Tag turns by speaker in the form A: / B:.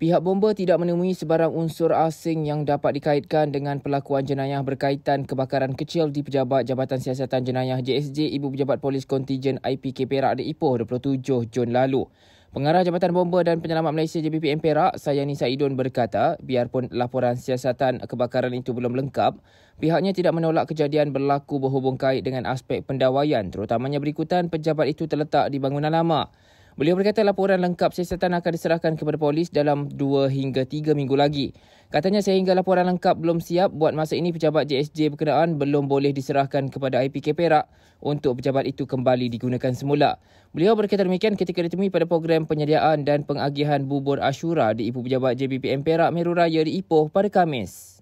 A: Pihak Bomba tidak menemui sebarang unsur asing yang dapat dikaitkan dengan pelakuan jenayah berkaitan kebakaran kecil di Pejabat Jabatan Siasatan Jenayah JSJ Ibu Pejabat Polis Kontijen IPK Perak di Ipoh 27 Jun lalu. Pengarah Jabatan Bomba dan Penyelamat Malaysia JBPM Perak, Sayani Saidun berkata, biarpun laporan siasatan kebakaran itu belum lengkap, pihaknya tidak menolak kejadian berlaku berhubung kait dengan aspek pendawaian, terutamanya berikutan pejabat itu terletak di bangunan lama. Beliau berkata laporan lengkap siasatan akan diserahkan kepada polis dalam 2 hingga 3 minggu lagi. Katanya sehingga laporan lengkap belum siap buat masa ini pejabat JSJ berkenaan belum boleh diserahkan kepada IPK Perak untuk pejabat itu kembali digunakan semula. Beliau berkata demikian ketika ditemui pada program penyediaan dan pengagihan bubur Ashura di Ibu Pejabat JBPM Perak Meru Raya di Ipoh pada Kamis.